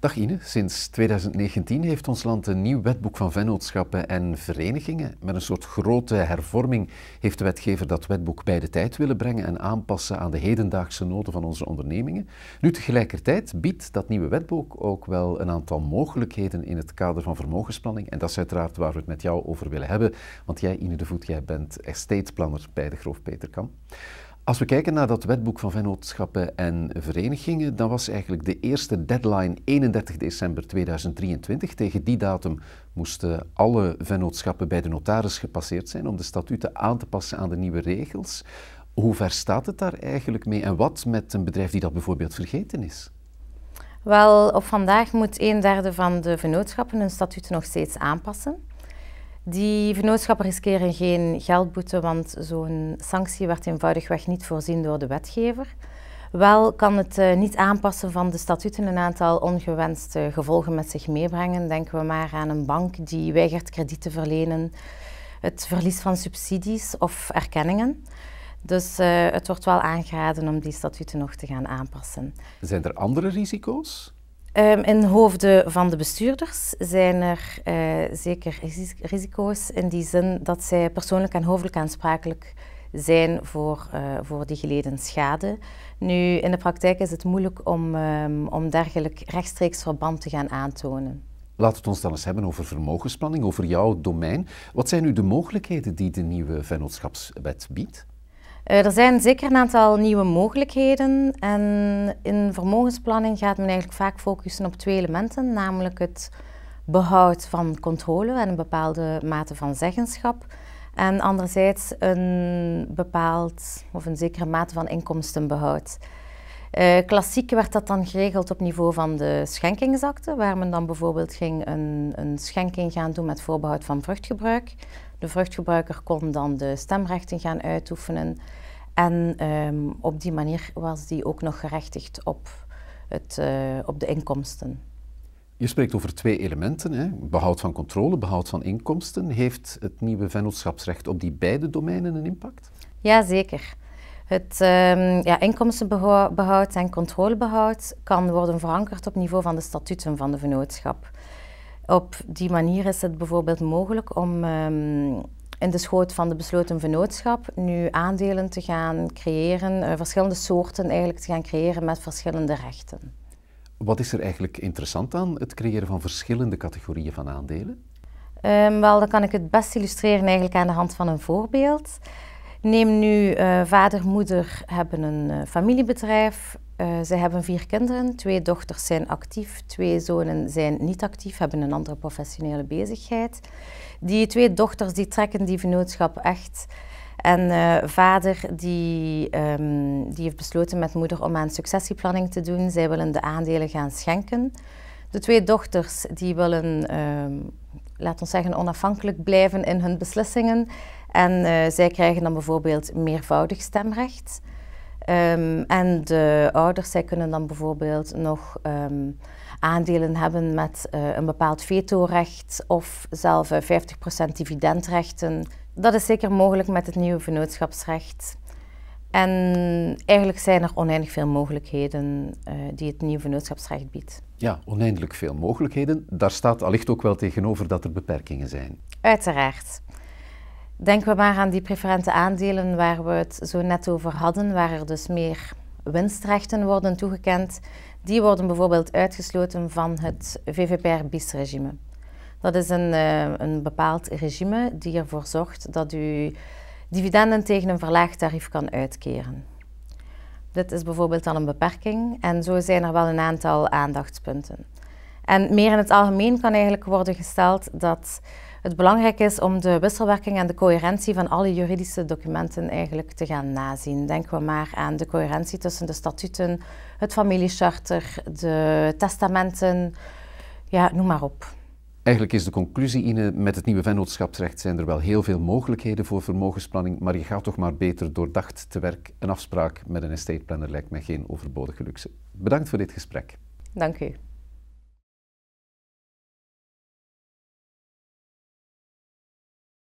Dag Ine, sinds 2019 heeft ons land een nieuw wetboek van vennootschappen en verenigingen. Met een soort grote hervorming heeft de wetgever dat wetboek bij de tijd willen brengen en aanpassen aan de hedendaagse noden van onze ondernemingen. Nu tegelijkertijd biedt dat nieuwe wetboek ook wel een aantal mogelijkheden in het kader van vermogensplanning. En dat is uiteraard waar we het met jou over willen hebben, want jij Ine de Voet, jij bent estateplanner bij de Groof Peterkam. Als we kijken naar dat wetboek van vennootschappen en verenigingen, dan was eigenlijk de eerste deadline 31 december 2023. Tegen die datum moesten alle vennootschappen bij de notaris gepasseerd zijn om de statuten aan te passen aan de nieuwe regels. Hoe ver staat het daar eigenlijk mee en wat met een bedrijf die dat bijvoorbeeld vergeten is? Wel, op vandaag moet een derde van de vennootschappen hun statuten nog steeds aanpassen. Die vennootschappen riskeren geen geldboete, want zo'n sanctie werd eenvoudigweg niet voorzien door de wetgever. Wel kan het eh, niet aanpassen van de statuten een aantal ongewenste gevolgen met zich meebrengen. Denken we maar aan een bank die weigert krediet te verlenen, het verlies van subsidies of erkenningen. Dus eh, het wordt wel aangeraden om die statuten nog te gaan aanpassen. Zijn er andere risico's? Ehm, in hoofden van de bestuurders zijn er eh, zeker risico's in die zin dat zij persoonlijk en hoofdelijk aansprakelijk zijn voor, eh, voor die geleden schade. Nu, in de praktijk is het moeilijk om, um, om dergelijk rechtstreeks verband te gaan aantonen. Laten we het ons dan eens hebben over vermogensplanning, over jouw domein. Wat zijn nu de mogelijkheden die de nieuwe vennootschapswet biedt? Eh, er zijn zeker een aantal nieuwe mogelijkheden en in vermogensplanning gaat men eigenlijk vaak focussen op twee elementen, namelijk het behoud van controle en een bepaalde mate van zeggenschap en anderzijds een bepaald of een zekere mate van inkomstenbehoud. Eh, klassiek werd dat dan geregeld op niveau van de schenkingsakte, waar men dan bijvoorbeeld ging een, een schenking gaan doen met voorbehoud van vruchtgebruik. De vruchtgebruiker kon dan de stemrechten gaan uitoefenen. En ehm, op die manier was die ook nog gerechtigd op, het, eh, op de inkomsten. Je spreekt over twee elementen, hè? behoud van controle, behoud van inkomsten. Heeft het nieuwe vennootschapsrecht op die beide domeinen een impact? Jazeker. Het ehm, ja, inkomstenbehoud en controlebehoud kan worden verankerd op niveau van de statuten van de vennootschap. Op die manier is het bijvoorbeeld mogelijk om ehm, in de schoot van de besloten vennootschap nu aandelen te gaan creëren, eh, verschillende soorten eigenlijk te gaan creëren met verschillende rechten. Wat is er eigenlijk interessant aan het creëren van verschillende categorieën van aandelen? Ehm, wel, dan kan ik het best illustreren eigenlijk aan de hand van een voorbeeld. Neem nu uh, vader, moeder hebben een eh, familiebedrijf. Uh, zij hebben vier kinderen. Twee dochters zijn actief, twee zonen zijn niet actief, hebben een andere professionele bezigheid. Die twee dochters die trekken die vennootschap echt. En vader die, ehm, die heeft besloten met moeder om aan successieplanning te doen. Zij willen de aandelen gaan schenken. De twee dochters die willen, um, ehm, laten we zeggen, onafhankelijk blijven in hun beslissingen. En eh, zij krijgen dan bijvoorbeeld meervoudig stemrecht. Ehm, en de ouders, zij kunnen dan bijvoorbeeld nog ehm, aandelen hebben met eh, een bepaald vetorecht of zelf 50% eh, dividendrechten. Dat is zeker mogelijk met het nieuwe vennootschapsrecht. En eigenlijk zijn er oneindig veel mogelijkheden die het nieuwe vennootschapsrecht biedt. Ja, oneindig veel mogelijkheden. Daar staat allicht ook wel tegenover dat er beperkingen zijn. Uiteraard. Denken we maar aan die preferente aandelen waar we het zo net over hadden, waar er dus meer winstrechten worden toegekend. Die worden bijvoorbeeld uitgesloten van het VVPR-BIS-regime. Dat is een, eh, een bepaald regime die ervoor zorgt dat u dividenden tegen een verlaagd tarief kan uitkeren. Dit is bijvoorbeeld al een beperking en zo zijn er wel een aantal aandachtspunten. En meer in het algemeen kan eigenlijk worden gesteld dat het belangrijk is om de wisselwerking en de coherentie van alle juridische documenten eigenlijk te gaan nazien. Denk we maar aan de coherentie tussen de statuten, het familiecharter, de testamenten, ja, noem maar op. Eigenlijk is de conclusie, Ine, met het nieuwe vennootschapsrecht zijn er wel heel veel mogelijkheden voor vermogensplanning, maar je gaat toch maar beter doordacht te werk. Een afspraak met een estateplanner lijkt mij geen overbodige luxe. Bedankt voor dit gesprek. Dank u.